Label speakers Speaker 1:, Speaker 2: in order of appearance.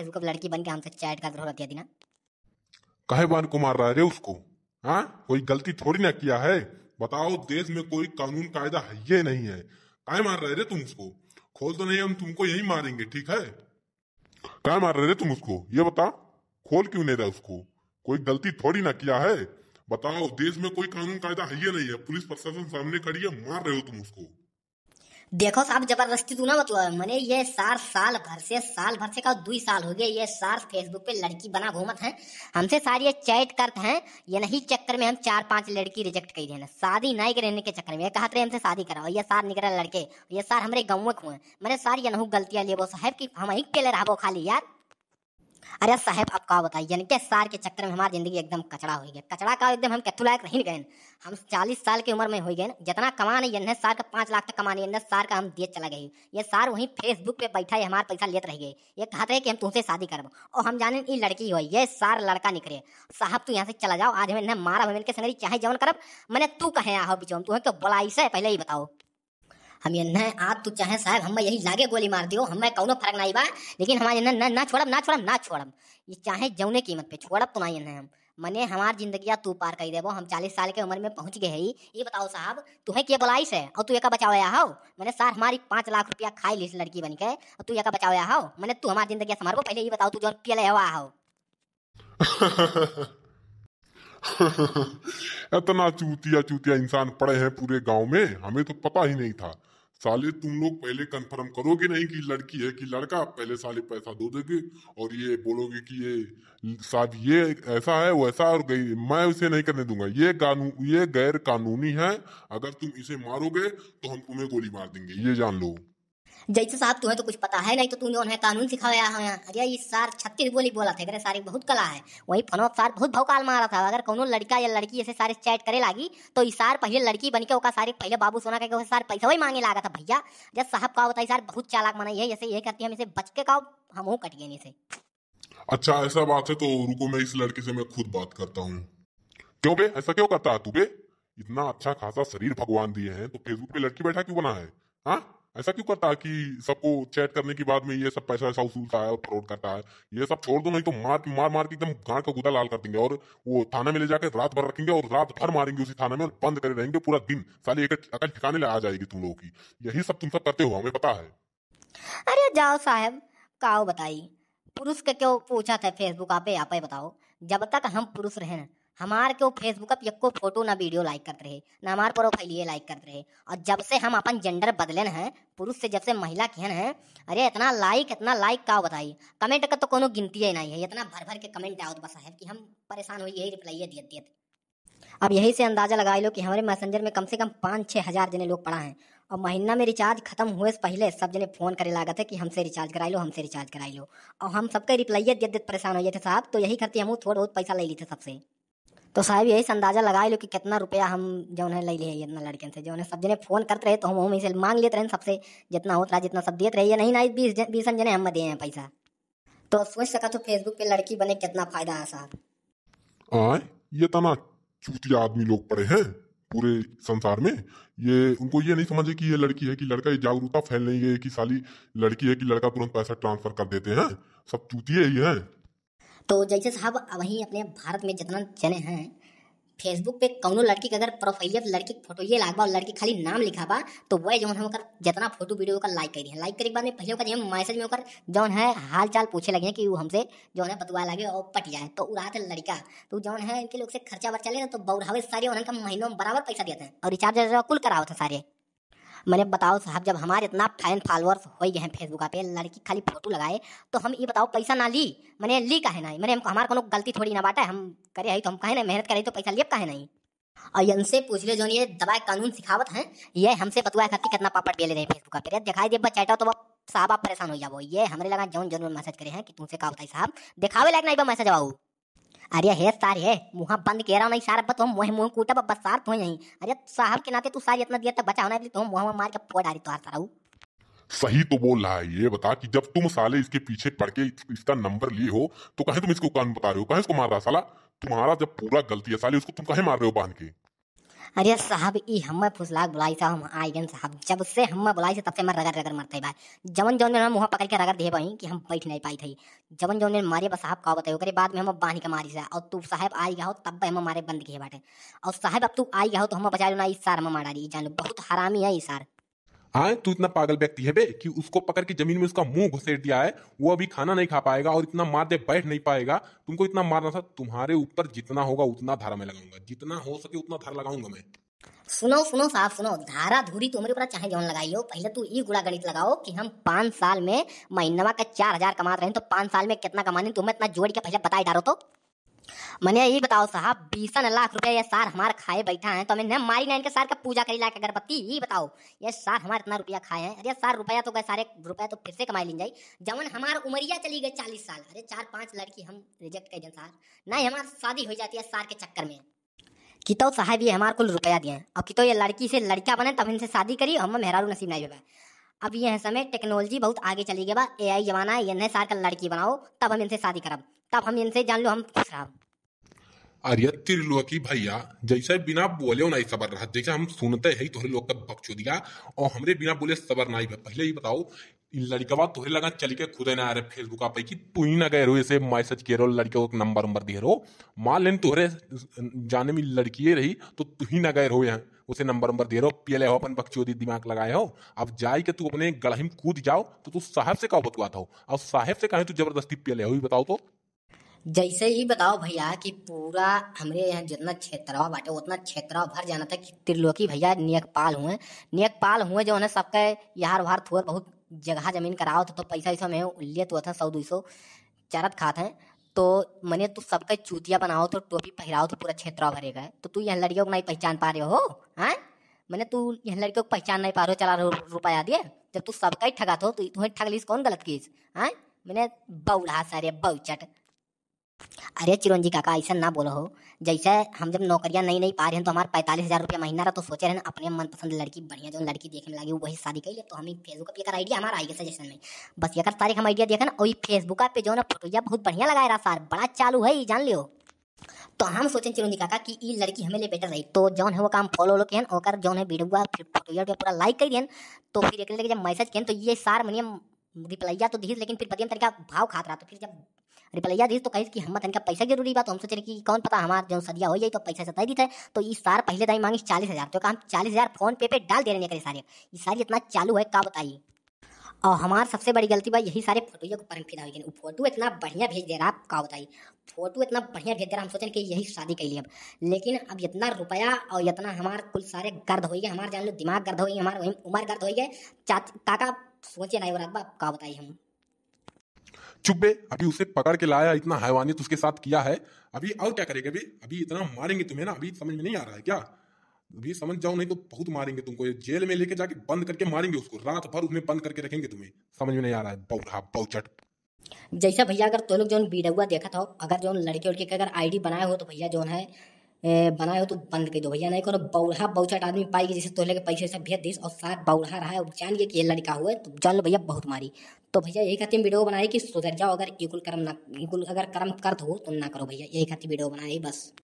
Speaker 1: Facebook पर लड़की बन के हमसे चैट का जरूरत है दीना
Speaker 2: कहे बान को मार रहा है रे उसको हाँ कोई गलती थोड़ी ना किया है बताओ देश में कोई कानून कायदा है ये नहीं है काय मार रहे रे तुम उसको खोल तो नहीं हम तुमको यही मारेंगे ठीक है काय मार रहे रे तुम उसको ये बता खोल क्यों नहीं रहा उसको कोई गलती थोड़ी ना किया है बताओ देश में कोई कानून कायदा है ये नहीं है पुलिस प्रशासन सामने खड़ी है मार रहे हो तुम उसको
Speaker 1: देखो साहब जबरदस्ती तू ना मतलब मैंने ये सार साल भर से साल भर से का दुई साल हो गए ये सार फेसबुक पे लड़की बना घूमत हैं हमसे सारी ये चैट करते हैं ये नहीं चक्कर में हम चार पांच लड़की रिजेक्ट कर देना शादी नहीं रहने के चक्कर में कहा हमसे शादी कराओ ये सार निकल लड़के ये सार हमारे गाँव में हुए मैंने सार ये नहू गलतियाँ लिए वो साहब की हम ही के ले रहा खाली यार अरे साहब आप कहा बताइए यानी कि सार के चक्कर में हमारी जिंदगी एकदम कचड़ा हो गया कचड़ा का एकदम हम कैथुलायक लायक गए हम चालीस साल की उम्र में हो गए जितना नहीं यन्ने सार का पाँच लाख तक कमाने यन्ने सार का हम दिए चला गई ये सार वहीं फेसबुक पे बैठा है हमारा पैसा लेते रह गए ये कहते हैं कि हम तुमसे शादी करब और हम जाने ये लड़की हो ये सार लड़का निकले साहब तू यहाँ से चला जाओ आज मैंने मारा मैंने के संगरी चाहे जवन करब मैंने तू कहे आओ बिचौम तू है तो बुलाई से पहले ही बताओ हम ये न आप तू तो चाहे साहब हम यही लागे गोली मार दियो हमें कौनो फर्क नहीं बा लेकिन हमारे ना, ना छोड़म ना छोड़म ना छोड़म ये चाहे जौने कीमत पे छोड़ब तो नहीं हम मने हमार जिंदगी तू तो पार कर देबो हम चालीस साल के उम्र में पहुंच गए ही ये बताओ साहब तुम्हें क्या बलाइस है और तू एक बचाओ या हो मैंने सर हमारी पांच लाख रुपया खाई ली लड़की बन के और तू एक बचाओ या हो मैंने तू हमारी जिंदगी संभाल पहले ये बताओ तू जो पियले हुआ हो
Speaker 2: इतना चूतिया चूतिया इंसान पड़े हैं पूरे गांव में हमें तो पता ही नहीं था साले तुम लोग पहले कंफर्म करोगे नहीं कि लड़की है कि लड़का पहले साले पैसा दो देगी और ये बोलोगे कि ये साहब ये ऐसा है वैसा और गई मैं उसे नहीं करने दूंगा ये कानून ये गैर कानूनी है अगर तुम इसे मारोगे तो हम तुम्हें गोली मार देंगे ये जान लो
Speaker 1: जैसे साहब तुम्हें तो कुछ पता है नहीं तो तुमने उन्हें कानून सिखाया है अरे ये सार छत्तीस बोली बोला था अरे सारे बहुत कला है वही फनोब सार बहुत भौकाल मारा था अगर कोनो लड़का या लड़की ऐसे सारे चैट करे लागी तो ये सार पहले लड़की बन के ओका सारे पहले बाबू सोना करके सार पैसा वही मांगे लगा था भैया अरे साहब का होता तो है सार बहुत चालाक मना है ऐसे ये करती हम इसे बच के का हम कट गए से
Speaker 2: अच्छा ऐसा बात है तो रुको मैं इस लड़के से मैं खुद बात करता हूँ क्यों बे ऐसा क्यों करता है तू बे इतना अच्छा खासा शरीर भगवान दिए हैं तो फेसबुक पे लड़की बैठा क्यों बना है हाँ ऐसा क्यों करता है कि सबको चैट करने के बाद में ये सब पैसा ऐसा उसूलता है और फ्रॉड करता है ये सब छोड़ दो नहीं तो मार मार मार के एकदम गांड का गुदा लाल कर देंगे और वो थाना में ले जाकर रात भर रखेंगे और रात भर मारेंगे उसी थाना में और बंद करे रहेंगे पूरा दिन साली एक अकल ठिकाने ले आ जाएगी तुम लोगों की यही सब तुम सब करते हो हमें पता है
Speaker 1: अरे जाओ साहब काओ बताइए पुरुष का क्यों पूछा था फेसबुक आप बताओ जब तक हम पुरुष रहे ना हमार के फेसबुक पर एक फोटो ना वीडियो लाइक करते रहे ना हमार प्रोफाइलिए लाइक करते रहे और जब से हम अपन जेंडर बदलन हैं पुरुष से जब से महिला किहन हैं अरे इतना लाइक इतना लाइक का बताइए कमेंट का तो कोनो गिनती ही नहीं है इतना भर भर के कमेंट आओ बस है कि हम परेशान हुई यही रिप्लाई दिए दिए अब यही से अंदाजा लगा लो कि हमारे मैसेंजर में कम से कम पाँच छः हज़ार जने लोग पड़ा है और महीना में रिचार्ज खत्म हुए से पहले सब जने फोन करे लागत है कि हमसे रिचार्ज कराई लो हमसे रिचार्ज कराई लो और हम सबके रिप्लाइए जद परेशान हो जाते साहब तो यही करते हम थोड़ा बहुत पैसा ले लेते सबसे तो साहब यही से अंदाजा लगा लो कि कितना रुपया हम जो है ले लिए इतना लड़कन से जो है सब जने फोन करते रहे तो हम वहीं से मांग लेते रहे सबसे जितना होता रहा जितना सब देते रहिए नहीं ना बीस बीस जने हम दिए हैं पैसा तो सोच सका तो फेसबुक पे लड़की बने कितना फायदा है साहब
Speaker 2: आए ये तो ना चूतिया आदमी लोग पड़े हैं पूरे संसार में ये उनको ये नहीं समझे कि ये लड़की है कि लड़का ये जागरूकता फैल नहीं है कि साली लड़की है कि लड़का तुरंत पैसा ट्रांसफर कर देते हैं सब चूतिए ही हैं
Speaker 1: तो जैसे साहब वहीं अपने भारत में जितना जने हैं फेसबुक पे कौन लड़की के अगर प्रोफाइल लड़की फोटो ये लागबा और लड़की खाली नाम लिखा बा तो वह जो हम जितना फोटो वीडियो का लाइक करी है लाइक करे के बाद में पहले का जो मैसेज में होकर जौन है हाल चाल पूछे लगे कि वो हमसे जो है बतवा लगे और पट जाए तो उड़ा थे लड़का तो जो है इनके लोग से खर्चा वर्चा ले तो बौरावे सारे उन्होंने महीनों में बराबर पैसा देते हैं और रिचार्ज कुल कराओ हैं सारे मैंने बताओ साहब जब हमारे इतना फैन फॉलोअर्स हो गए हैं फेसबुक पे लड़की खाली फोटो लगाए तो हम ये बताओ पैसा ना ली मैंने ली कहे ना मैंने हमको हमारे को गलती थोड़ी ना बाटा हम करे है तो हम कहे ना मेहनत करे तो पैसा लिए कहे नहीं और इनसे पूछ ले जो ये दवा कानून सिखावत हैं ये हमसे बतवा खाती कितना पापड़ बेले रहे फेसबुक पे दिखाई दे बच्चा तो साहब आप परेशान हो जाओ ये हमारे लगा जो जरूर मैसेज करे हैं कि तुमसे होता है साहब दिखावे लायक नहीं मैसेज आऊ अरे हे सार हे मुँह बंद के रहा नहीं सार बस तुम मुँह मुँह कूटा बस सार तो यहीं अरे साहब के नाते तू सार इतना दिया तक बचा होना तुम तो मुँह मार के पोड़ा रही तो
Speaker 2: सारा सही तो बोल रहा है ये बता कि जब तुम साले इसके पीछे पड़ के इसका नंबर लिए हो तो कहे तुम इसको कान बता रहे हो कहे इसको मार रहा साला तुम्हारा जब पूरा गलती है साले उसको तुम कहे मार रहे हो बांध के
Speaker 1: अरे साहब ई हमें फुसलाक बुलाई साहब आई गए साहब जब से हमें बुलाई से तब से मैं रगड़ रगड़ मरते भाई जमन जौन में मुँह पकड़ के रगड़ दे पाई कि हम बैठ नहीं पाई थी जमन जौन ने मारे बस साहब का बताए करे बाद में हम बांध के मारी सा और तू साहब आई गया हो तब हम मारे बंद किए बाटे और साहब अब तू आई गया हो तो हम बचा लो ना इस सार हम मारा रही जान लो बहुत हरामी है इस सार
Speaker 3: हाँ तू इतना पागल व्यक्ति है बे कि उसको पकड़ के जमीन में उसका मुंह घुसेड़ दिया है वो अभी खाना नहीं खा पाएगा और इतना मार दे बैठ नहीं पाएगा तुमको इतना मारना था तुम्हारे ऊपर जितना होगा उतना धारा मैं लगाऊंगा जितना हो सके उतना धारा लगाऊंगा मैं
Speaker 1: सुनो सुनो साहब सुनो धारा धूरी तुम्हारे तो ऊपर चाहे जौन लगाई हो पहले तू तो ये गुड़ा गणित लगाओ कि हम पांच साल में महीनवा का चार हजार कमा रहे हैं तो पांच साल में कितना कमाने तुम्हें तो इतना जोड़ के पहले बताए डालो तो मने ये बताओ साहब बीसन लाख रुपया ये सार हमार खाए बैठा है तो हमें ना मारी ना इनके सार का पूजा करी लाके अगरबत्ती ये बताओ ये सार हमार इतना रुपया खाए हैं अरे सार रुपया तो गए सारे रुपया तो फिर से कमाई ली जाए जमन हमार उमरिया चली गई चालीस साल अरे चार पांच लड़की हम रिजेक्ट कर दें सार नहीं हमार शादी हो जाती है सार के चक्कर में कितो साहब ये हमार कुल रुपया दिए अब कितो ये लड़की से लड़का बने तब इनसे शादी करी हम मेहरारू नसीब नहीं होगा अब यह समय टेक्नोलॉजी बहुत आगे चली गई बा ए आई जमाना है इन्हें सार का लड़की बनाओ तब हम इनसे शादी करब तब हम इनसे जान लो हम खुश रहा
Speaker 3: अरे त्रिलोकी भैया जैसे बिना बोले नहीं सबर रहा जैसे हम सुनते हैं तोहरे लोग का दिया और हमरे बिना बोले सबर नहीं बा पहले ही बताओ लड़कवा तोहरे लगा चल के खुद ना आ रहे फेसबुक पे कि तू ही ना गए रो ऐसे मैसेज के रो लड़के को नंबर उम्बर दे रो मान लेन तोहरे जाने में लड़की रही तो तू ही ना गए रो यहाँ उसे नंबर नंबर दे रो पियले हो अपन बकचोदी दिमाग लगाए हो अब जाए के तू अपने गढ़ही कूद जाओ तो तू साहब से कहो बतुआता था और साहब से कहे तू तो जबरदस्ती पियले हो बताओ तो
Speaker 1: जैसे ही बताओ भैया कि पूरा हमारे यहाँ जितना क्षेत्रवा बाटे उतना क्षेत्रवा भर जाना था कि त्रिलोकी भैया नियकपाल हुए नियकपाल हुए जो है सबका यार वार थोर बहुत जगह जमीन कराओ तो, तो पैसा वैसा में लेत हुआ था सौ दो सौ चरत खाते हैं तो मैंने तू सबका चूतिया बनाओ तो टोपी पहराओ तो पूरा क्षेत्रवा भरेगा तो तू यहाँ लड़कियों को नहीं पहचान पा रहे हो हैं हाँ? मैंने तू यहाँ लड़कियों को पहचान नहीं पा रहे हो चला रुपया दिए जब तू सबका ही ठगा तो, तो तुम्हें ठग लीस कौन गलत कीज हैं हाँ? मैंने बौढ़ा सारे बउचट अरे चिरंजी काका ऐसा ना बोलो हो जैसे हम जब नौकरियां नहीं नहीं पा रहे हैं तो हमारे पैंतालीस हज़ार रुपया महीना रहा तो सोचे रहे अपने मनपसंद लड़की बढ़िया जो लड़की देखने लगी वही शादी कही तो हम फेसबुक पर आइडिया हमारा आएगा सजेशन में बस एक तारीख हम आइडिया देखें ना और फेसबुक पे जो ना फोटो बहुत बढ़िया लगा रहा सार बड़ा चालू है जान लियो तो हम सोचे चिरंजी काका कि ये लड़की हमें लिए बेटर रही तो जौन है वो काम फॉलो लो कहन और जौन है वीडियो फिर फोटो पूरा लाइक कर दिए तो फिर एक जब मैसेज कहन तो ये सार मनियम रिप्लाइया तो दीज लेकिन फिर बदियम तरीका भाव खात रहा तो फिर जब रिपलैया दी तो कही कि हमत इनका पैसा जरूरी बात तो हम रहे कि कौन पता हमारा जो सदिया हो जाए तो पैसा सताई दी है तो इस सार पहले दाई मांगी चालीस हज़ार तो हम चालीस हज़ार फोन पे पे डाल दे रहे हैं सारे ये सारी इतना चालू है का बताइए और हमार सबसे बड़ी गलती बात यही सारे फोटो को परम फिदा हुई फोटो इतना बढ़िया भेज दे रहा आप का बताइए फोटो इतना बढ़िया भेज दे रहा हम सोचें कि यही शादी के लिए अब लेकिन अब इतना रुपया और इतना हमार कुल सारे गर्द हो गए हमारे जान लो दिमाग गर्द हो गई हमारे उम्र गर्द हो गई काका सोचे नहीं हो रहा बाप का बताइए हम
Speaker 3: चुपे अभी उसे पकड़ के लाया इतना हैवानियत उसके साथ किया है अभी और क्या करेगा अभी अभी इतना मारेंगे तुम्हें ना अभी समझ में नहीं आ रहा है क्या अभी समझ जाओ नहीं तो बहुत मारेंगे तुमको जेल में लेके जाके बंद करके मारेंगे उसको रात भर उसमें बंद करके रखेंगे तुम्हें समझ में नहीं आ रहा है बहुत चट
Speaker 1: जैसा भैया अगर तो लोग जो हुआ देखा था अगर जो लड़के उड़के अगर आईडी बनाए हो तो भैया जो है बनाए हो तो बंद कर दो भैया नहीं करो बौढ़ा छठ आदमी पाई जैसे तोहले के पैसे सब भेज दिस और साथ बौढ़ा रहा है जान गया कि ये लड़का हुआ है तो जान लो भैया बहुत मारी तो भैया यही खाती वीडियो बनाए कि सुधर जाओ अगर इकुल कर्म ना इकुल अगर कर्म कर दो तो ना करो भैया यही खातिर वीडियो बनाए बस